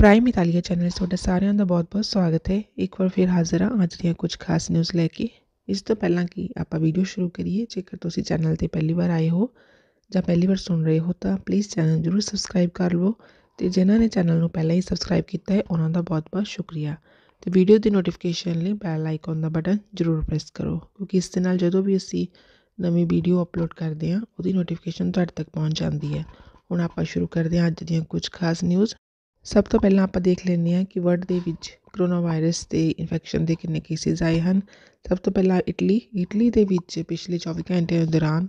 prime ਇਤਾਲੀਆ channel 'ਚ ਤੁਹਾਡਾ ਸਾਰਿਆਂ ਦਾ ਬਹੁਤ-ਬਹੁਤ ਸਵਾਗਤ ਹੈ ਇੱਕ ਵਾਰ ਫਿਰ ਹਾਜ਼ਰ ਹਾਂ ਅੱਜ ਦੀਆਂ ਕੁਝ ਖਾਸ ਨਿਊਜ਼ ਲੈ ਕੇ ਇਸ ਤੋਂ ਪਹਿਲਾਂ ਕਿ ਆਪਾਂ ਵੀਡੀਓ ਸ਼ੁਰੂ ਕਰੀਏ ਜੇਕਰ ਤੁਸੀਂ ਚੈਨਲ ਤੇ ਪਹਿਲੀ ਵਾਰ ਆਏ ਹੋ ਜਾਂ ਪਹਿਲੀ ਵਾਰ ਸੁਣ ਰਹੇ ਹੋ ਤਾਂ ਪਲੀਜ਼ ਚੈਨਲ ਜ਼ਰੂਰ ਸਬਸਕ੍ਰਾਈਬ ਕਰ ਲਵੋ ਤੇ ਜਿਨ੍ਹਾਂ ਨੇ ਚੈਨਲ ਨੂੰ ਪਹਿਲਾਂ ਹੀ ਸਬਸਕ੍ਰਾਈਬ ਕੀਤਾ ਹੈ ਉਹਨਾਂ ਦਾ ਬਹੁਤ-ਬਹੁਤ ਸ਼ੁਕਰੀਆ ਤੇ ਵੀਡੀਓ ਦੀ ਨੋਟੀਫਿਕੇਸ਼ਨ ਲਈ ਬੈਲ ਆਈਕਨ ਦਾ ਬਟਨ ਜ਼ਰੂਰ ਪ੍ਰੈਸ ਕਰੋ ਕਿਉਂਕਿ ਇਸ ਦੇ ਨਾਲ ਜਦੋਂ ਵੀ ਅਸੀਂ ਨਵੀਂ ਵੀਡੀਓ ਅਪਲੋਡ ਕਰਦੇ ਹਾਂ ਉਹਦੀ ਨੋਟੀਫਿਕੇਸ਼ਨ ਤੁਹਾਡੇ ਤੱਕ ਪਹੁੰਚ ਜਾਂਦੀ ਹੈ ਹੁਣ ਆਪਾਂ ਸ਼ੁਰੂ ਕਰਦੇ ਹਾਂ ਅੱਜ ਦੀਆਂ ਕੁਝ ਖਾਸ ਨਿਊਜ਼ ਸਭ ਤੋਂ ਪਹਿਲਾਂ ਆਪਾਂ ਦੇਖ ਲੈਂਦੇ ਹਾਂ ਕਿ ਵਰਲਡ ਦੇ ਵਿੱਚ ਕਰੋਨਾ ਵਾਇਰਸ ਦੇ ਇਨਫੈਕਸ਼ਨ ਦੇ ਕਿੰਨੇ ਕੇਸਿਸ ਆਏ ਹਨ ਸਭ ਤੋਂ ਪਹਿਲਾਂ ਇਟਲੀ ਇਟਲੀ ਦੇ ਵਿੱਚ ਪਿਛਲੇ 24 ਘੰਟੇ ਦੌਰਾਨ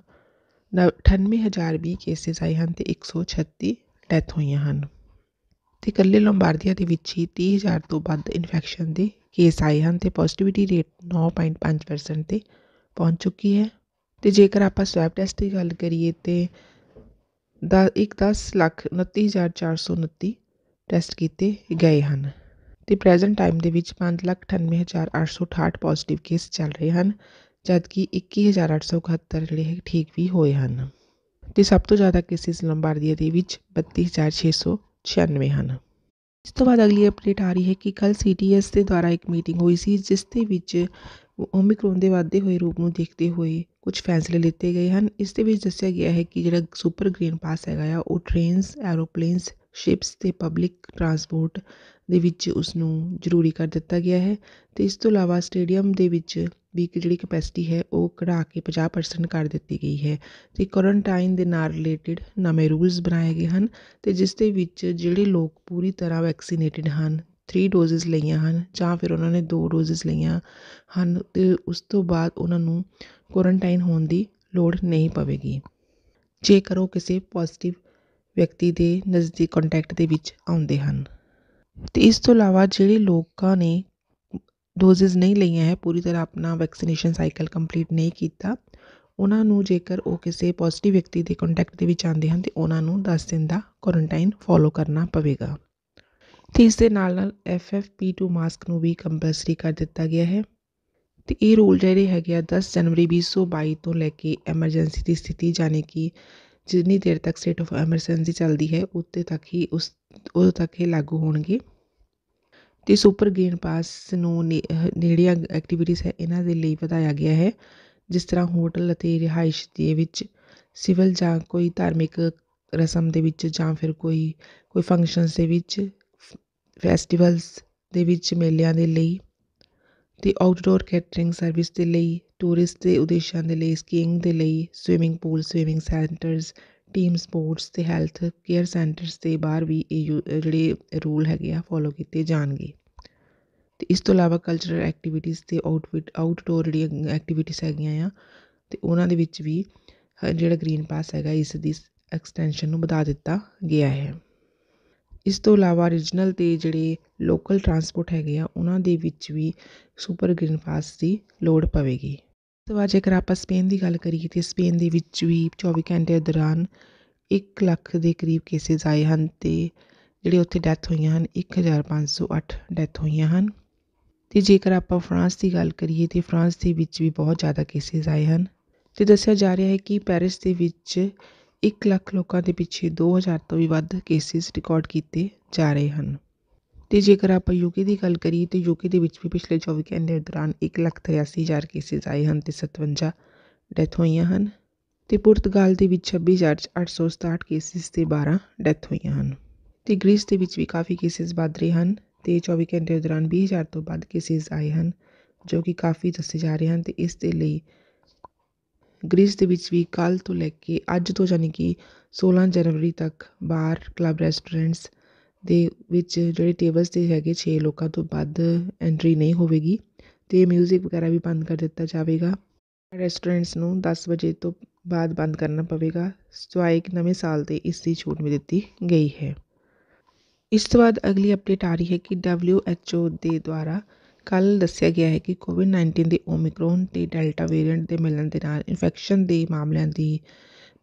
98020 ਕੇਸਿਸ ਆਏ ਹਨ ਤੇ 136 ਡੈਥ ਹੋਈਆਂ ਹਨ ਤੇ ਇਕੱਲੇ ਲੰਬਾਰਦੀਆ ਦੇ ਵਿੱਚ ਹੀ 30000 ਤੋਂ ਵੱਧ ਇਨਫੈਕਸ਼ਨ ਦੇ ਕੇਸ ਆਏ ਹਨ ਤੇ ਪੋਜ਼ਿਟਿਵਿਟੀ ਰੇਟ 9.5% ਤੇ ਪਹੁੰਚ ਚੁੱਕੀ ਹੈ ਤੇ ਜੇਕਰ ਆਪਾਂ ਸਵੈਬ ਟੈਸਟ ਦੀ ਗੱਲ ਕਰੀਏ ਤੇ ਦਾ 1 10 ਲੱਖ 29429 ਟੈਸਟ ਕੀਤੇ ਗਏ ਹਨ ਤੇ ਪ੍ਰੈਜ਼ੈਂਟ ਟਾਈਮ ਦੇ ਵਿੱਚ 598868 ਪੋਜ਼ਿਟਿਵ ਕੇਸ ਚੱਲ ਰਹੇ ਹਨ ਜਦਕਿ ਇੱਕੀ ਹਜ਼ਾਰ ਜਿਹੜੇ ਠੀਕ ਵੀ ਹੋਏ ਹਨ ਤੇ ਸਭ ਤੋਂ ਜ਼ਿਆਦਾ ਕੇਸਿਸ ਲੰਬਾਰਦੀਆ ਦੇ ਵਿੱਚ 32696 ਹਨ ਇਸ ਤੋਂ ਬਾਅਦ ਅਗਲੀ ਅਪਡੇਟ ਆ ਰਹੀ ਹੈ ਕਿ ਕੱਲ ਸੀਟੀਐਸ ਦੇ ਦੁਆਰਾ ਇੱਕ ਮੀਟਿੰਗ ਹੋਈ ਸੀ ਜਿਸ ਦੇ ਵਿੱਚ ਓਮਿਕਰੋਨ ਦੇ ਵਾਧੇ ਹੋਏ ਰੂਪ ਨੂੰ ਦੇਖਦੇ ਹੋਏ ਕੁਝ ਫੈਸਲੇ ਲਿੱਤੇ ਗਏ ਹਨ ਇਸ ਦੇ ਵਿੱਚ ਦੱਸਿਆ ਗਿਆ ਹੈ ਕਿ ਜਿਹੜਾ ਸੁਪਰ ਗ੍ਰੀਨ ਪਾਸ ਹੈਗਾ ਆ ਉਹ ਟ੍ਰੇਨਸ ਐਰੋਪਲੇਨਸ ਸ਼ਿਪਸ ਤੇ ਪਬਲਿਕ ਟਰਾਂਸਪੋਰਟ ਦੇ ਵਿੱਚ ਉਸ ਨੂੰ ਜ਼ਰੂਰੀ ਕਰ ਦਿੱਤਾ ਗਿਆ ਹੈ ਤੇ ਇਸ ਤੋਂ ਇਲਾਵਾ ਸਟੇਡੀਅਮ ਦੇ ਵਿੱਚ ਵੀ ਜਿਹੜੀ ਕਪੈਸਿਟੀ ਹੈ ਉਹ ਘਟਾ ਕੇ 50% ਕਰ ਦਿੱਤੀ ਗਈ ਹੈ ਤੇ ਕੁਰੰਟਾਈਨ ਦੇ ਨਾਲ ਰਿਲੇਟਡ ਨਵੇਂ ਰੂਲਸ ਬਣਾਏ ਗਏ ਹਨ ਤੇ ਜਿਸ ਦੇ ਵਿੱਚ ਜਿਹੜੇ ਲੋਕ ਪੂਰੀ ਤਰ੍ਹਾਂ ਵੈਕਸੀਨੇਟਿਡ ਹਨ 3 ਡੋਜ਼ਿਸ ਲਈਆਂ ਹਨ ਜਾਂ ਫਿਰ ਉਹਨਾਂ ਨੇ 2 ਡੋਜ਼ਿਸ ਲਈਆਂ ਹਨ ਤੇ ਉਸ ਤੋਂ ਬਾਅਦ ਉਹਨਾਂ ਨੂੰ ਕੁਰੰਟਾਈਨ ਹੋਣ ਦੀ ਲੋੜ ਨਹੀਂ ਪਵੇਗੀ ਜੇਕਰ ਉਹ ਕਿਸੇ ਪੋਜ਼ਿਟਿਵ ਵਿਅਕਤੀ ਦੇ ਨਜ਼ਦੀਕ ਕੰਟੈਕਟ ਦੇ ਵਿੱਚ ਆਉਂਦੇ ਹਨ ਤੇ ਇਸ ਤੋਂ ਇਲਾਵਾ ਜਿਹੜੇ ਲੋਕਾਂ ਨੇ ਡੋਜ਼ਿਜ਼ ਨਹੀਂ ਲਈਆਂ ਹੈ ਪੂਰੀ ਤਰ੍ਹਾਂ ਆਪਣਾ ਵੈਕਸੀਨੇਸ਼ਨ ਸਾਈਕਲ ਕੰਪਲੀਟ ਨਹੀਂ ਕੀਤਾ ਉਹਨਾਂ ਨੂੰ ਜੇਕਰ ਉਹ ਕਿਸੇ ਪੋਜ਼ਿਟਿਵ ਵਿਅਕਤੀ ਦੇ ਕੰਟੈਕਟ ਦੇ ਵਿੱਚ ਆਉਂਦੇ ਹਨ ਤੇ ਉਹਨਾਂ ਨੂੰ 10 ਦਿਨ ਦਾ ਕੁਆਰੰਟਾਈਨ ਫੋਲੋ ਕਰਨਾ ਪਵੇਗਾ ਤੇ ਇਸ ਦੇ ਨਾਲ ਨਾਲ FFP2 ਮਾਸਕ ਨੂੰ ਵੀ ਕੰਪਲਸਰੀ ਕਰ ਦਿੱਤਾ ਗਿਆ ਹੈ ਤੇ ਇਹ ਰੂਲ ਜਿਹੜੇ ਹੈਗੇ ਆ 10 ਜਨਵਰੀ 2022 ਤੋਂ ਲੈ ਕੇ ਐਮਰਜੈਂਸੀ ਦੀ ਸਥਿਤੀ ਜਾਨੀ ਕੀ ਜਿੰਨੀ ਦੇਰ ਤੱਕ ਸਟੇਟ ਆਫ ਐਮਰਜੈਂਸੀ ਚੱਲਦੀ ਹੈ ਉੱਤੇ ਤੱਕ ਹੀ ਉਸ ਉਦੋਂ ਤੱਕ ਇਹ ਲਾਗੂ ਹੋਣਗੇ ਅਤੇ ਸੁਪਰ ਗੇਨ ਪਾਸ ਨੂੰ ਨੇੜੀਆਂ ਐਕਟੀਵਿਟੀਜ਼ ਹੈ ਇਹਨਾਂ ਦੇ ਲਈ ਵਧਾਇਆ ਗਿਆ ਹੈ ਜਿਸ ਤਰ੍ਹਾਂ ਹੋਟਲ ਅਤੇ ਰਿਹਾਇਸ਼ ਦੇ ਵਿੱਚ ਸਿਵਲ ਜਾਂ ਕੋਈ ਧਾਰਮਿਕ ਰਸਮ ਦੇ ਵਿੱਚ ਜਾਂ ਫਿਰ ਕੋਈ ਕੋਈ ਫੰਕਸ਼ਨਸ ਦੇ ਵਿੱਚ ਫੈਸਟੀਵਲਸ ਦੇ ਵਿੱਚ ਮੇਲਿਆਂ ਦੇ ਲਈ ਅਤੇ ਆਊਟਡੋਰ ਕੈਟਰਿੰਗ ਸਰਵਿਸ ਦੇ ਲਈ ਟੂਰਿਸਟ ਦੇ ਉਦੇਸ਼ਾਂ ਦੇ ਲਈ ਸਕੀਇੰਗ ਦੇ ਲਈ swimming pool swimming centres team sports ਅਤੇ ਹੈਲਥ ਕੇਅਰ ਸੈਂਟਰਸ ਦੇ ਬਾਹਰ ਵੀ ਇਹ ਯੂ ਜਿਹੜੇ ਰੂਲ ਹੈਗੇ ਆ ਫੋਲੋ ਕੀਤੇ ਜਾਣਗੇ ਅਤੇ ਇਸ ਤੋਂ ਇਲਾਵਾ ਕਲਚਰਲ ਐਕਟੀਵਿਟੀਜ਼ ਅਤੇ ਆਊਟਫਿਟ ਆਊਟਡੋਰ ਜਿਹੜੀਆਂ ਐਕਟੀਵਿਟੀਜ਼ ਹੈਗੀਆਂ ਆ ਅਤੇ ਉਹਨਾਂ ਦੇ ਵਿੱਚ ਵੀ ਜਿਹੜਾ ਗ੍ਰੀਨ ਪਾਸ ਹੈਗਾ ਇਸ ਦੀ ਐਕਸਟੈਂਸ਼ਨ ਨੂੰ ਵਧਾ ਦਿੱਤਾ ਗਿਆ ਹੈ ਇਸ ਤੋਂ ਇਲਾਵਾ ਰੀਜਨਲ ਅਤੇ ਜਿਹੜੇ ਲੋਕਲ ਟਰਾਂਸਪੋਰਟ ਹੈਗੇ ਆ ਉਹਨਾਂ ਦੇ ਵਿੱਚ ਵੀ ਸੁਪਰ ਗ੍ਰੀਨ ਪਾਸ ਦੀ ਲੋੜ ਪਵੇਗੀ ਇਸ ਤੋਂ ਬਾਅਦ ਜੇਕਰ ਆਪਾਂ ਸਪੇਨ ਦੀ ਗੱਲ ਕਰੀਏ ਤਾਂ ਸਪੇਨ ਦੇ ਵਿੱਚ ਵੀ ਚੌਵੀ ਘੰਟੇ ਦੌਰਾਨ ਇੱਕ ਲੱਖ ਦੇ ਕਰੀਬ ਕੇਸਿਸ ਆਏ ਹਨ ਅਤੇ ਜਿਹੜੇ ਉੱਥੇ ਡੈਥ ਹੋਈਆਂ ਹਨ ਇੱਕ ਹਜ਼ਾਰ ਪੰਜ ਸੌ ਅੱਠ ਡੈਥ ਹੋਈਆਂ ਹਨ ਅਤੇ ਜੇਕਰ ਆਪਾਂ ਫਰਾਂਸ ਦੀ ਗੱਲ ਕਰੀਏ ਤਾਂ ਫਰਾਂਸ ਦੇ ਵਿੱਚ ਵੀ ਬਹੁਤ ਜ਼ਿਆਦਾ ਕੇਸਿਸ ਆਏ ਹਨ ਅਤੇ ਦੱਸਿਆ ਜਾ ਰਿਹਾ ਹੈ ਕਿ ਪੈਰਿਸ ਦੇ ਵਿੱਚ ਇੱਕ ਲੱਖ ਲੋਕਾਂ ਦੇ ਪਿੱਛੇ 2000 ਤੋਂ ਵੀ ਵੱਧ ਕੇਸਿਸ ਰਿਕਾਰਡ ਕੀਤੇ ਜਾ ਰਹੇ ਹਨ ਤੇ ਜੇਕਰ ਆਪਾਂ ਯੂਕੇ ਦੀ ਗੱਲ ਕਰੀਏ ਤੇ ਯੂਕੇ ਦੇ ਵਿੱਚ ਵੀ ਪਿਛਲੇ 24 ਘੰਟੇ ਦੌਰਾਨ 1,83,000 ਕੇਸਿਸ ਆਏ ਹਨ ਤੇ 57 ਡੈਥ ਹੋਈਆਂ ਹਨ ਤੇ ਪੁਰਤਗਾਲ ਦੇ ਵਿੱਚ ਛੱਬੀ ਕੇਸਿਸ ਤੇ 12 ਡੈਥ ਹੋਈਆਂ ਹਨ ਤੇ ਗ੍ਰੀਸ ਦੇ ਵਿੱਚ ਵੀ ਕਾਫੀ ਕੇਸਿਸ ਵੱਧ ਰਹੇ ਹਨ ਤੇ 24 ਘੰਟੇ ਦੌਰਾਨ 20,000 ਤੋਂ ਵੱਧ ਕੇਸਿਸ ਆਏ ਹਨ ਜੋ ਕਿ ਕਾਫੀ ਦੱਸੇ ਜਾ ਰਹੇ ਹਨ ਤੇ ਇਸ ਦੇ ਲਈ ਗ੍ਰੀਸ ਦੇ ਵਿੱਚ ਵੀ ਕੱਲ ਤੋਂ ਲੈ ਕੇ ਅੱਜ ਤੋਂ ਯਾਨੀ ਕਿ 16 ਜਨਵਰੀ ਤੱਕ ਬਾਰ ਕਲੱਬ ਰੈਸਟੋਰੈਂਟਸ ਦੇ ਵਿੱਚ ਜਿਹੜੇ ਟੇਬਲਸ 'ਤੇ ਹੈਗੇ 6 ਲੋਕਾਂ ਤੋਂ ਵੱਧ ਐਂਟਰੀ ਨਹੀਂ ਹੋਵੇਗੀ ਤੇ ਮਿਊਜ਼ਿਕ ਵਗੈਰਾ ਵੀ ਬੰਦ ਕਰ ਦਿੱਤਾ ਜਾਵੇਗਾ ਰੈਸਟੋਰੈਂਟਸ ਨੂੰ 10 ਵਜੇ ਤੋਂ ਬਾਅਦ ਬੰਦ ਕਰਨਾ ਪਵੇਗਾ ਸਿਵਾਏ ਇੱਕ ਨਵੇਂ ਸਾਲ 'ਤੇ ਇਸ ਦੀ ਛੂਟ ਵੀ ਦਿੱਤੀ ਗਈ ਹੈ ਇਸ ਤੋਂ ਬਾਅਦ ਅਗਲੀ ਅਪਡੇਟ ਆ ਰਹੀ ਹੈ ਕਿ WHO ਦੇ ਦੁਆਰਾ ਕੱਲ ਦੱਸਿਆ ਗਿਆ ਹੈ ਕਿ ਕੋਵਿਡ 19 ਦੇ ਓਮਿਕਰੋਨ ਤੇ ਡੈਲਟਾ ਵੇਰੀਐਂਟ ਦੇ ਮਿਲਣ ਦੇ ਨਾਲ ਇਨਫੈਕਸ਼ਨ ਦੇ ਮਾਮਲਿਆਂ ਦੀ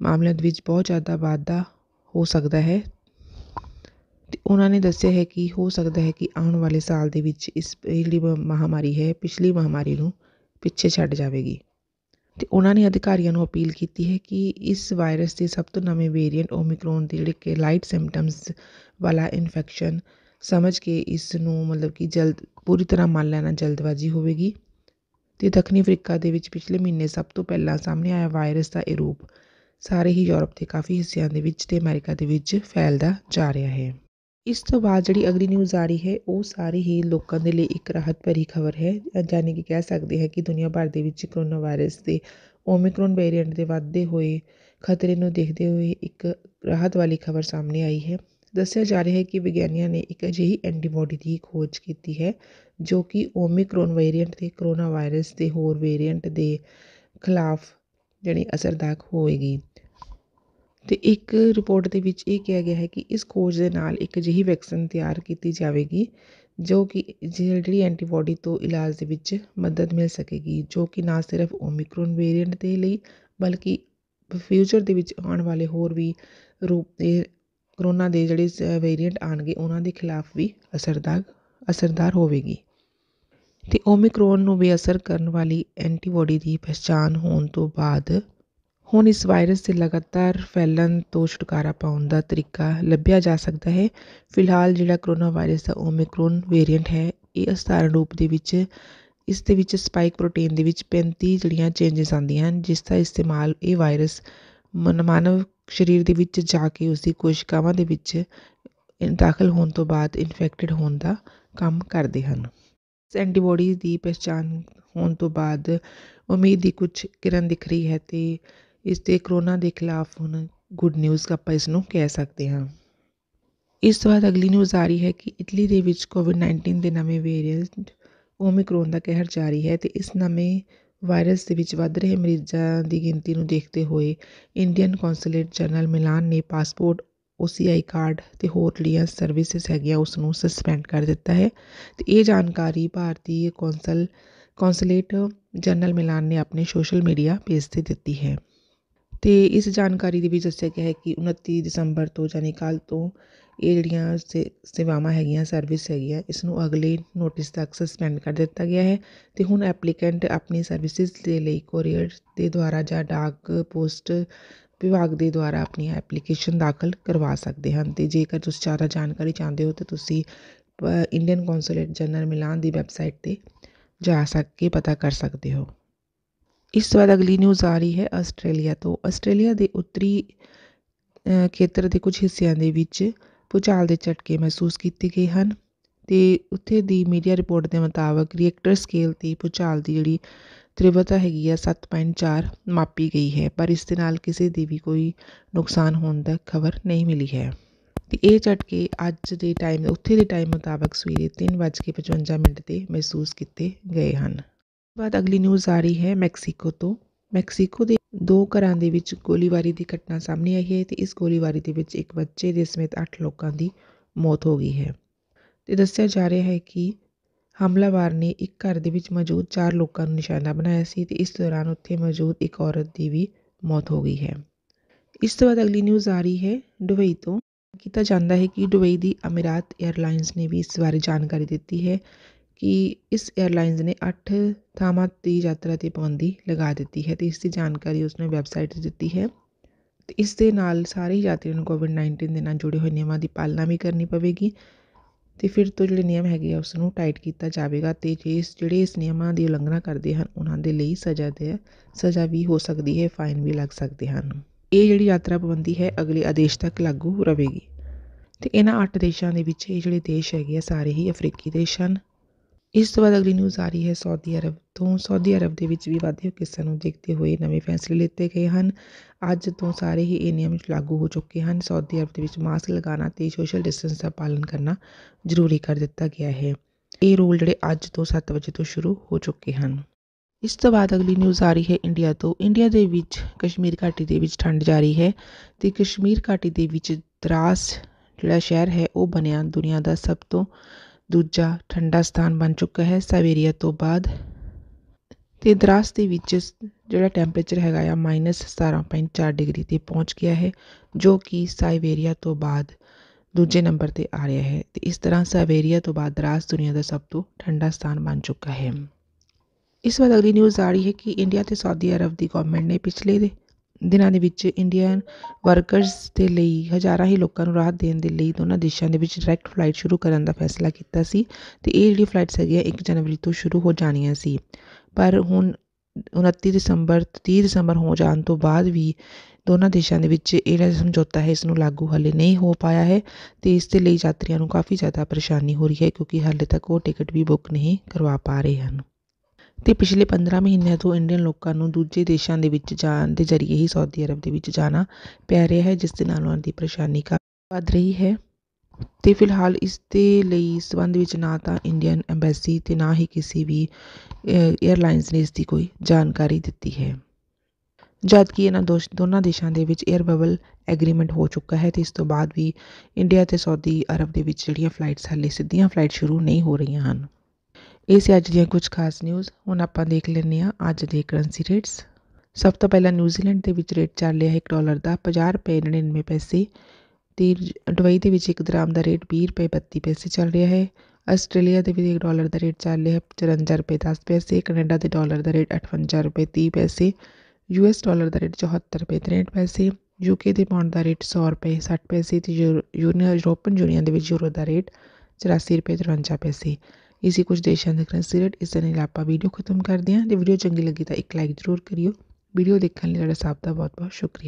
ਮਾਮਲਿਆਂ ਵਿੱਚ ਬਹੁਤ ਜ਼ਿਆਦਾ ਵਾਧਾ ਹੋ ਸਕਦਾ ਹੈ ਤੇ ਉਹਨਾਂ ਨੇ ਦੱਸਿਆ ਹੈ ਕਿ ਹੋ ਸਕਦਾ ਹੈ ਕਿ ਆਉਣ ਵਾਲੇ ਸਾਲ ਦੇ ਵਿੱਚ ਇਸ ਜਿਹੜੀ ਮਹਾਮਾਰੀ ਹੈ ਪਿਛਲੀ ਮਹਾਮਾਰੀ ਨੂੰ ਪਿੱਛੇ ਛੱਡ ਜਾਵੇਗੀ ਤੇ ਉਹਨਾਂ ਨੇ ਅਧਿਕਾਰੀਆਂ ਨੂੰ ਅਪੀਲ ਕੀਤੀ ਹੈ ਕਿ ਇਸ ਵਾਇਰਸ ਦੇ ਸਭ ਤੋਂ ਨਵੇਂ ਵੇਰੀਐਂਟ ਓਮਿਕਰੋਨ ਦੇ ਜਿਹੜੇ ਕਿ ਲਾਈਟ ਸਿੰਪਟਮਸ ਵਾਲਾ ਇਨਫੈਕਸ਼ਨ ਸਮਝ ਕੇ ਇਸ ਨੂੰ ਮਤਲਬ ਕਿ ਜਲਦ ਪੂਰੀ ਤਰ੍ਹਾਂ ਮੰਨ ਲੈਣਾ ਜਲਦਬਾਜ਼ੀ ਹੋਵੇਗੀ ਤੇ ਦੱਖਣੀ ਅਫਰੀਕਾ ਦੇ ਵਿੱਚ ਪਿਛਲੇ ਮਹੀਨੇ ਸਭ ਤੋਂ ਪਹਿਲਾਂ ਸਾਹਮਣੇ ਆਇਆ ਵਾਇਰਸ ਦਾ ਇਹ ਰੂਪ ਸਾਰੇ ਹੀ ਯੂਰਪ ਦੇ ਕਾਫੀ ਹਿੱਸਿਆਂ ਦੇ ਵਿੱਚ ਤੇ ਅਮਰੀਕਾ ਦੇ ਵਿੱਚ ਫੈਲਦਾ ਜਾ ਰਿਹਾ ਹੈ ਇਸ ਤੋਂ ਬਾਅਦ ਜਿਹੜੀ ਅਗਲੀ ਨਿਊਜ਼ ਆ ਰਹੀ ਹੈ ਉਹ ਸਾਰੇ ਹੀ ਲੋਕਾਂ ਦੇ ਲਈ ਇੱਕ ਰਾਹਤ ਭਰੀ ਖਬਰ ਹੈ ਯਾਨੀ ਕਿ ਕਹਿ ਸਕਦੇ ਹੈ ਕਿ ਦੁਨੀਆ ਭਰ ਦੇ ਵਿੱਚ ਕੋਰੋਨਾ ਵਾਇਰਸ ਦੇ ਓਮਿਕਰੋਨ ਵੇਰੀਐਂਟ ਦੇ ਵੱਧਦੇ ਹੋਏ ਖਤਰੇ ਨੂੰ ਦੇਖਦੇ ਹੋਏ ਇੱਕ ਰਾਹਤ ਵਾਲੀ ਖਬਰ ਸਾਹਮਣੇ ਆਈ ਹੈ ਦੱਸਿਆ ਜਾ ਰਿਹਾ ਹੈ ਕਿ ਵਿਗਿਆਨੀਆਂ ਨੇ ਇੱਕ ਅਜਿਹੀ ਐਂਟੀਬਾਡੀ ਦੀ ਖੋਜ ਕੀਤੀ ਹੈ ਜੋ ਕਿ ਓਮਿਕਰੋਨ ਵੇਰੀਐਂਟ ਦੇ ਕਰੋਨਾ ਵਾਇਰਸ ਦੇ ਹੋਰ ਵੇਰੀਐਂਟ ਦੇ ਖਿਲਾਫ ਜਿਹੜੀ ਅਸਰਦਾਰ ਹੋਏਗੀ ਤੇ ਇੱਕ ਰਿਪੋਰਟ ਦੇ ਵਿੱਚ ਇਹ ਕਿਹਾ ਗਿਆ ਹੈ ਕਿ ਇਸ ਖੋਜ ਦੇ ਨਾਲ ਇੱਕ ਅਜਿਹੀ ਵੈਕਸੀਨ ਤਿਆਰ ਕੀਤੀ ਜਾਵੇਗੀ ਜੋ ਕਿ ਜਿਹੜੀ ਐਂਟੀਬਾਡੀ ਤੋਂ ਇਲਾਜ ਦੇ ਵਿੱਚ ਮਦਦ ਮਿਲ ਸਕੇਗੀ ਜੋ ਕਿ ਨਾ ਸਿਰਫ ਓਮਿਕਰੋਨ ਵੇਰੀਐਂਟ ਦੇ ਲਈ ਬਲਕਿ ਫਿਊਚਰ ਦੇ ਵਿੱਚ ਆਉਣ ਵਾਲੇ ਹੋਰ ਵੀ ਰੂਪ ਦੇ ਕਰੋਨਾ ਦੇ ਜਿਹੜੇ ਵੇਰੀਐਂਟ ਆਣਗੇ ਉਹਨਾਂ ਦੇ ਖਿਲਾਫ ਵੀ ਅਸਰਦਾਰ ਅਸਰਦਾਰ ਹੋਵੇਗੀ ਤੇ ਓਮਿਕਰੋਨ ਨੂੰ ਵੀ ਅਸਰ ਕਰਨ ਵਾਲੀ ਐਂਟੀਬਾਡੀ ਦੀ ਪਛਾਣ ਹੋਣ ਤੋਂ ਬਾਅਦ ਹੁਣ ਇਸ ਵਾਇਰਸ ਦੇ ਲਗਾਤਾਰ ਫੈਲਣ ਤੋਂ ਛੁਟਕਾਰਾ ਪਾਉਣ ਦਾ ਤਰੀਕਾ ਲੱਭਿਆ ਜਾ ਸਕਦਾ ਹੈ ਫਿਲਹਾਲ ਜਿਹੜਾ ਕਰੋਨਾ ਵਾਇਰਸ ਦਾ ਓਮਿਕਰੋਨ ਵੇਰੀਐਂਟ ਹੈ ਇਹ ਅਸਧਾਰਨ ਰੂਪ ਦੇ ਵਿੱਚ ਇਸ ਦੇ ਵਿੱਚ ਸਪਾਈਕ ਪ੍ਰੋਟੀਨ ਦੇ ਵਿੱਚ 35 ਜਿਹੜੀਆਂ ਚੇਂਜਸ ਆਉਂਦੀਆਂ ਹਨ ਜਿਸ ਦਾ ਇਸਤੇਮਾਲ ਇਹ ਵਾਇਰਸ ਮਨ ਮਾਨਵ ਸਰੀਰ ਦੇ ਵਿੱਚ ਜਾ ਕੇ ਉਸ ਦੀ ਕੋਸ਼ਿਕਾਵਾਂ ਦੇ ਵਿੱਚ ਦਾਖਲ ਹੋਣ ਤੋਂ ਬਾਅਦ ਇਨਫੈਕਟਿਡ ਹੋਣ ਦਾ ਕੰਮ ਕਰਦੇ ਹਨ ਐਂਟੀਬਾਡੀਜ਼ ਦੀ ਪਛਾਣ ਹੋਣ ਤੋਂ ਬਾਅਦ ਉਮੀਦ ਦੀ ਕੁਝ ਕਿਰਨ ਦਿਖ ਰਹੀ ਹੈ ਤੇ ਇਸ 'ਤੇ ਕਰੋਨਾ ਦੇ ਖਿਲਾਫ ਹੁਣ ਗੁੱਡ ਨਿਊਜ਼ ਆਪਾਂ ਇਸ ਨੂੰ ਕਹਿ ਸਕਦੇ ਹਾਂ ਇਸ ਤੋਂ ਬਾਅਦ ਅਗਲੀ ਨਿਊਜ਼ ਆ ਰਹੀ ਹੈ ਕਿ ਇਟਲੀ ਦੇ ਵਿੱਚ ਕੋਵਿਡ 19 ਦੇ ਨਵੇਂ ਵੇਰੀਐਂਟ ਓਮਿਕਰੋਨ ਦਾ ਕਹਿਰ ਜਾਰੀ ਹੈ ਤੇ ਇਸ ਨਵੇਂ ਵਾਇਰਸ ਦੇ ਵਿੱਚ ਵੱਧ ਰਹੇ ਮਰੀਜ਼ਾਂ ਦੀ ਗਿਣਤੀ ਨੂੰ ਦੇਖਦੇ ਹੋਏ ਇੰਡੀਅਨ ਕੌਂਸਲੇਟ ਜਨਰਲ ਮਿਲਾਨ ਨੇ ਪਾਸਪੋਰਟ ਓ ਕਾਰਡ ਤੇ ਹੋਰ ਜਿਹੜੀਆਂ ਸਰਵਿਸਿਜ਼ ਹੈਗੀਆਂ ਉਸ ਨੂੰ ਸਸਪੈਂਡ ਕਰ ਦਿੱਤਾ ਹੈ ਤੇ ਇਹ ਜਾਣਕਾਰੀ ਭਾਰਤੀ ਕੌਂਸਲ ਕੌਂਸੂਲੇਟ ਜਨਰਲ ਮਿਲਾਨ ਨੇ ਆਪਣੇ ਸੋਸ਼ਲ ਮੀਡੀਆ ਪੇਜ 'ਤੇ ਦਿੱਤੀ ਹੈ ਤੇ ਇਸ ਜਾਣਕਾਰੀ ਦੇ ਵਿੱਚ ਦੱਸਿਆ ਗਿਆ ਹੈ ਕਿ 29 ਦਸੰਬਰ ਤੋਂ ਯਾਨੀ ਕੱਲ੍ਹ ਤੋਂ ਇਹ ਜਿਹੜੀਆਂ ਸੇਵਾਵਾਂ ਹੈਗੀਆਂ ਸਰਵਿਸ ਹੈਗੀ ਆ ਇਸ ਨੂੰ ਅਗਲੇ ਨੋਟਿਸ ਤੱਕ ਸਸਪੈਂਡ ਕਰ ਦਿੱਤਾ ਗਿਆ ਹੈ ਤੇ ਹੁਣ ਐਪਲੀਕੈਂਟ ਆਪਣੀ ਸਰਵਿਸਿਜ਼ ਦੇ ਲਈ ਕੋਰੀਅਰ ਦੇ ਦੁਆਰਾ ਜਾਂ ਡਾਕ ਪੋਸਟ ਵਿਭਾਗ ਦੇ ਦੁਆਰਾ ਆਪਣੀ ਐਪਲੀਕੇਸ਼ਨ ਦਾਖਲ ਕਰਵਾ ਸਕਦੇ ਹਨ ਤੇ ਜੇਕਰ ਤੁਸੀਂ ਜ਼ਿਆਦਾ ਜਾਣਕਾਰੀ ਚਾਹੁੰਦੇ ਹੋ ਤਾਂ ਤੁਸੀਂ ਇੰਡੀਅਨ ਕੌਂਸੂਲੇਟ ਜਨਰਲ ਮਿਲਾਨ ਦੀ ਵੈਬਸਾਈਟ 'ਤੇ ਜਾ ਸਕ ਕੇ ਪਤਾ ਕਰ ਸਕਦੇ ਹੋ ਇਸ ਤੋਂ ਬਾਅਦ ਅਗਲੀ ਨਿਊਜ਼ ਆ ਰਹੀ ਹੈ ਆਸਟ੍ਰੇਲੀਆ ਤੋਂ ਆਸਟ੍ਰੇਲੀਆ ਦੇ ਉੱਤਰੀ ਖੇਤਰ ਦੇ ਕੁਝ ਹਿੱਸਿਆਂ ਦੇ ਵਿੱਚ ਭੂਚਾਲ ਦੇ ਝਟਕੇ ਮਹਿਸੂਸ ਕੀਤੇ ਗਏ ਹਨ ਤੇ ਉੱਥੇ ਦੀ ਮੀਡੀਆ ਰਿਪੋਰਟ ਦੇ ਮੁਤਾਬਕ ਰੀਐਕਟਰ ਸਕੇਲ 'ਤੇ ਪੁਚਾਲ ਦੀ ਜਿਹੜੀ ਤ੍ਰਿਵਤਾ ਹੈਗੀ ਆ 7.4 ਮਾਪੀ ਗਈ ਹੈ ਪਰ ਇਸ ਦੇ ਨਾਲ ਕਿਸੇ ਦੇ ਵੀ ਕੋਈ ਨੁਕਸਾਨ ਹੋਣ ਦਾ ਖਬਰ ਨਹੀਂ ਮਿਲੀ ਹੈ ਅਤੇ ਇਹ ਝਟਕੇ ਅੱਜ ਦੇ ਟਾਈਮ ਉੱਥੇ ਦੇ ਟਾਈਮ ਮੁਤਾਬਕ ਸਵੇਰੇ 3:55 ਮਿੰਟ 'ਤੇ ਮਹਿਸੂਸ ਕੀਤੇ ਗਏ ਹਨ ਬਾਅਦ ਅਗਲੀ ਨਿਊਜ਼ ਆ ਰਹੀ ਹੈ ਮੈਕਸੀਕੋ ਤੋਂ ਮੈਕਸੀਕੋ ਦੇ ਦੋ ਘਰਾਂ ਦੇ ਵਿੱਚ ਗੋਲੀਬਾਰੀ ਦੀ ਘਟਨਾ ਸਾਹਮਣੇ ਆਈ ਹੈ ਤੇ ਇਸ ਗੋਲੀਬਾਰੀ ਦੇ ਵਿੱਚ ਇੱਕ ਬੱਚੇ ਦੇ ਸਮੇਤ 8 ਲੋਕਾਂ ਦੀ ਮੌਤ ਹੋ ਗਈ ਹੈ ਤੇ ਦੱਸਿਆ ਜਾ ਰਿਹਾ ਹੈ ਕਿ ਹਮਲਾਵਰ ਨੇ ਇੱਕ ਘਰ ਦੇ ਵਿੱਚ ਮੌਜੂਦ 4 ਲੋਕਾਂ ਨੂੰ ਨਿਸ਼ਾਨਾ ਬਣਾਇਆ ਸੀ ਤੇ ਇਸ ਦੌਰਾਨ ਉੱਥੇ ਮੌਜੂਦ ਇੱਕ ਔਰਤ ਦੀ ਵੀ ਮੌਤ ਹੋ ਗਈ ਹੈ ਇਸ ਤੋਂ ਬਾਅਦ ਅਗਲੀ ਨਿਊਜ਼ ਆ ਰਹੀ ਹੈ ਦੁਬਈ ਤੋਂ ਕੀਤਾ ਜਾਂਦਾ ਹੈ ਕਿ ਦੁਬਈ ਦੀ ਅਮੀਰਾਤ 에ਅਰਲਾਈਨਸ ਨੇ ਵੀ ਇਸ ਬਾਰੇ ਜਾਣਕਾਰੀ ਦਿੱਤੀ ਹੈ ਕਿ ਇਸ ਏਅਰਲਾਈਨਜ਼ ਨੇ 8 ਥਾਵਾਂ ਦੀ ਯਾਤਰਾ 'ਤੇ ਪਾਬੰਦੀ ਲਗਾ ਦਿੱਤੀ ਹੈ ਤੇ ਇਸ ਦੀ ਜਾਣਕਾਰੀ ਉਸਨੇ ਵੈਬਸਾਈਟ 'ਤੇ ਦਿੱਤੀ ਹੈ ਤੇ ਇਸ ਦੇ ਨਾਲ ਸਾਰੇ ਯਾਤਰੀਆਂ ਨੂੰ ਕੋਵਿਡ 19 ਦੇ ਨਾਲ ਜੁੜੇ ਹੋਏ ਨਿਯਮਾਂ ਦੀ ਪਾਲਣਾ ਵੀ ਕਰਨੀ ਪਵੇਗੀ ਤੇ ਫਿਰ ਤੋਂ ਜਿਹੜੇ ਨਿਯਮ ਹੈਗੇ ਆ ਉਸ ਨੂੰ ਟਾਈਟ ਕੀਤਾ ਜਾਵੇਗਾ ਤੇ ਜੇ ਇਸ ਜਿਹੜੇ ਇਸ ਨਿਯਮਾਂ ਦੀ ਉਲੰਘਣਾ ਕਰਦੇ ਹਨ ਉਹਨਾਂ ਦੇ ਲਈ ਸਜ਼ਾ ਦੇ ਸਜ਼ਾ ਵੀ ਹੋ ਸਕਦੀ ਹੈ ਫਾਈਨ ਵੀ ਲੱਗ ਸਕਦੇ ਹਨ ਇਹ ਜਿਹੜੀ ਯਾਤਰਾ ਪਾਬੰਦੀ ਹੈ ਅਗਲੇ ਆਦੇਸ਼ ਤੱਕ ਲਾਗੂ ਰਹੇਗੀ ਤੇ ਇਹਨਾਂ 8 ਦੇਸ਼ਾਂ ਦੇ ਵਿੱਚ ਇਹ ਜਿਹੜੇ ਦੇਸ਼ ਹੈਗੇ ਆ ਸਾਰੇ ਹੀ ਅਫਰੀਕੀ ਦੇਸ਼ ਹਨ ਇਸ ਤੋਂ ਬਾਅਦ ਅਗਲੀ ਨਿਊਜ਼ ਆ ਰਹੀ ਹੈ ਸਾਊਦੀ ਅਰਬ ਤੋਂ ਸਾਊਦੀ ਅਰਬ ਦੇ ਵਿੱਚ ਵੀ ਵਾਧੇ ਕੇਸਾਂ ਨੂੰ ਦੇਖਦੇ ਹੋਏ ਨਵੇਂ ਫੈਸਲੇ ਲਿੱਤੇ ਗਏ ਹਨ ਅੱਜ ਤੋਂ ਸਾਰੇ ਹੀ ਇਹ ਨਿਯਮ ਲਾਗੂ ਹੋ ਚੁੱਕੇ ਹਨ ਸਾਊਦੀ ਅਰਬ ਦੇ ਵਿੱਚ ਮਾਸਕ ਲਗਾਉਣਾ ਤੇ ਸੋਸ਼ਲ ਡਿਸਟੈਂਸ ਦਾ ਪਾਲਣ ਕਰਨਾ ਜ਼ਰੂਰੀ ਕਰ ਦਿੱਤਾ ਗਿਆ ਹੈ ਇਹ ਰੂਲ ਜਿਹੜੇ ਅੱਜ ਤੋਂ 7 ਵਜੇ ਤੋਂ ਸ਼ੁਰੂ ਹੋ ਚੁੱਕੇ ਹਨ ਇਸ ਤੋਂ ਬਾਅਦ ਅਗਲੀ ਨਿਊਜ਼ ਆ ਰਹੀ ਹੈ ਇੰਡੀਆ ਤੋਂ ਇੰਡੀਆ ਦੇ ਵਿੱਚ ਕਸ਼ਮੀਰ ਘਾਟੀ ਦੇ ਵਿੱਚ ਠੰਡ ਜਾਰੀ ਹੈ ਤੇ ਕਸ਼ਮੀਰ ਘਾਟੀ ਦੇ ਵਿੱਚ ਦਰਾਸ ਜਿਹੜਾ ਸ਼ਹਿਰ ਹੈ ਉਹ ਬਣਿਆ ਦੁਨੀਆ ਦਾ ਸਭ ਤੋਂ ਦੂਜਾ ਠੰਡਾ ਸਥਾਨ ਬਣ ਚੁੱਕਾ ਹੈ ਸਾਈਬੇਰੀਆ ਤੋਂ ਬਾਅਦ ਤੇ ਦਰਾਸ ਦੇ ਵਿੱਚ ਜਿਹੜਾ ਟੈਂਪਰੇਚਰ ਹੈਗਾ ਆ -17.4 ਡਿਗਰੀ 'ਤੇ ਪਹੁੰਚ ਗਿਆ ਹੈ ਜੋ ਕਿ ਸਾਈਬੇਰੀਆ ਤੋਂ ਬਾਅਦ ਦੂਜੇ ਨੰਬਰ 'ਤੇ ਆ ਰਿਹਾ ਹੈ ਤੇ ਇਸ ਤਰ੍ਹਾਂ ਸਾਈਬੇਰੀਆ ਤੋਂ ਬਾਅਦ ਦਰਾਸ ਦੁਨੀਆ ਦਾ ਸਭ ਤੋਂ ਠੰਡਾ ਸਥਾਨ ਬਣ ਚੁੱਕਾ ਹੈ ਇਸ ਵਾਰ ਅਗਲੀ ਨਿਊਜ਼ ਆ ਰਹੀ ਹੈ ਕਿ ਇੰਡੀਆ ਤੇ ਸਾਊਦੀ ਅਰਬ ਦੀ ਗਵਰਨਮੈਂਟ ਨੇ ਪਿਛਲੇ ਦਿਨਾਂ ਦੇ ਵਿੱਚ ਇੰਡੀਅਨ ਵਰਕਰਸ ਦੇ ਲਈ ਹਜ਼ਾਰਾਂ ਹੀ ਲੋਕਾਂ ਨੂੰ ਰਾਹਤ ਦੇਣ ਦੇ ਲਈ ਦੋਨਾਂ ਦੇਸ਼ਾਂ ਦੇ ਵਿੱਚ ਡਾਇਰੈਕਟ ਫਲਾਈਟ ਸ਼ੁਰੂ ਕਰਨ ਦਾ ਫੈਸਲਾ ਕੀਤਾ ਸੀ ਤੇ ਇਹ ਜਿਹੜੀ ਫਲਾਈਟਸ ਹੈਗੀਆਂ 1 ਜਨਵਰੀ ਤੋਂ ਸ਼ੁਰੂ ਹੋ ਜਾਣੀਆਂ ਸੀ ਪਰ ਹੁਣ 29 ਦਸੰਬਰ 30 ਦਸੰਬਰ ਹੋ ਜਾਣ ਤੋਂ ਬਾਅਦ ਵੀ ਦੋਨਾਂ ਦੇਸ਼ਾਂ ਦੇ ਵਿੱਚ ਇਹ ਜਿਹੜਾ ਸਮਝੌਤਾ ਹੈ ਇਸ ਨੂੰ ਲਾਗੂ ਹਲੇ ਨਹੀਂ ਹੋ ਪਾਇਆ ਹੈ ਤੇ ਇਸ ਦੇ ਲਈ ਯਾਤਰੀਆਂ ਨੂੰ ਕਾਫੀ ਜ਼ਿਆਦਾ ਪਰੇਸ਼ਾਨੀ ਹੋ ਰਹੀ ਹੈ ਕਿਉਂਕਿ ਹਲੇ ਤੱਕ ਉਹ ਟਿਕਟ ਵੀ ਬੁੱਕ ਨਹੀਂ ਕਰਵਾ ਪਾ ਰਹੇ ਹਨ ਅਤੇ ਪਿਛਲੇ ਪੰਦਰਾਂ ਮਹੀਨਿਆਂ ਤੋਂ ਇੰਡੀਅਨ ਲੋਕਾਂ ਨੂੰ ਦੂਜੇ ਦੇਸ਼ਾਂ ਦੇ ਵਿੱਚ ਜਾਣ ਦੇ ਜ਼ਰੀਏ ਹੀ ਸਾਊਦੀ ਅਰਬ ਦੇ ਵਿੱਚ ਜਾਣਾ ਪੈ ਰਿਹਾ ਹੈ ਜਿਸ ਦੇ ਨਾਲ ਉਹਨਾਂ ਦੀ ਪਰੇਸ਼ਾਨੀ ਕਾ ਵੱਧ ਰਹੀ ਹੈ ਅਤੇ ਫਿਲਹਾਲ ਇਸ ਦੇ ਲਈ ਸੰਬੰਧ ਵਿੱਚ ਨਾ ਤਾਂ ਇੰਡੀਅਨ ਐਮਬੈਸੀ ਅਤੇ ਨਾ ਹੀ ਕਿਸੇ ਵੀ ਏਅਰਲਾਈਨਸ ਨੇ ਇਸ ਦੀ ਕੋਈ ਜਾਣਕਾਰੀ ਦਿੱਤੀ ਹੈ ਜਦ ਕਿ ਇਹਨਾਂ ਦੋਨਾਂ ਦੇਸ਼ਾਂ ਦੇ ਵਿੱਚ 에ਅਰ ਬਬਲ ਐਗਰੀਮੈਂਟ ਹੋ ਚੁੱਕਾ ਹੈ ਤੇ ਇਸ ਤੋਂ ਬਾਅਦ ਵੀ ਇੰਡੀਆ ਤੇ ਸਾਊਦੀ ਅਰਬ ਦੇ ਵਿੱਚ ਜਿਹੜੀਆਂ ਫਲਾਈਟਸ ਹਾਲੇ ਸਿੱਧੀਆਂ ਫਲਾਈਟ ਸ਼ੁਰੂ ਨਹੀਂ ਹੋ ਰਹੀਆਂ ਹਨ ਇਹ ਸੀ ਅੱਜ ਦੀਆਂ ਕੁਝ ਖਾਸ ਨਿਊਜ਼ ਹੁਣ ਆਪਾਂ ਦੇਖ ਲੈਨੇ ਆ ਅੱਜ ਦੇ ਕਰੰਸੀ ਰੇਟਸ ਸਭ ਤੋਂ ਪਹਿਲਾਂ ਨਿਊਜ਼ੀਲੈਂਡ ਦੇ ਵਿੱਚ ਰੇਟ ਚੱਲ ਰਿਹਾ ਹੈ 1 ਡਾਲਰ ਦਾ 50 ਰੁਪਏ 99 ਪੈਸੇ ਤੇ ਦੁਬਈ ਦੇ ਵਿੱਚ 1 ਦਰਾਮ ਦਾ ਰੇਟ 20 ਰੁਪਏ 32 ਪੈਸੇ ਚੱਲ ਰਿਹਾ ਹੈ ਆਸਟ੍ਰੇਲੀਆ ਦੇ ਵੀ 1 ਡਾਲਰ ਦਾ ਰੇਟ ਚੱਲ ਰਿਹਾ ਹੈ 54 ਰੁਪਏ 10 ਪੈਸੇ ਕੈਨੇਡਾ ਦੇ ਡਾਲਰ ਦਾ ਰੇਟ 58 ਰੁਪਏ 30 ਪੈਸੇ ਯੂਐਸ ਡਾਲਰ ਦਾ ਰੇਟ 74 ਰੁਪਏ 63 ਪੈਸੇ ਯੂਕੇ ਦੇ ਪਾਉਂਡ ਦਾ ਰੇਟ 100 ਰੁਪਏ 60 ਪੈਸੇ ਤੇ ਯੂਨੀਅਨ ਯੂਰੋਪਨ ਯੂਨੀਅਨ ਦੇ ਵਿੱਚ ਯੂਰੋ ਦਾ ਰੇਟ 84 ਰੁਪਏ 53 ਪੈਸੇ ਇਸੀ ਕੁਝ ਦੇਸ਼ਾਂ ਦੇ ਦਾ ਕੰਸੀਡਰਡ ਇਸ ਨਾਲ ਆਪਾਂ ਵੀਡੀਓ ਖਤਮ ਕਰਦੇ ਹਾਂ ਜੇ ਵੀਡੀਓ ਚੰਗੀ ਲੱਗੀ ਤਾਂ ਇੱਕ ਲਾਈਕ ਜ਼ਰੂਰ ਕਰਿਓ ਵੀਡੀਓ ਦੇਖਣ ਲਈ ਤੁਹਾਡਾ ਸਭ ਦਾ ਬਹੁਤ ਬਹੁਤ ਸ਼ੁਕਰੀਆ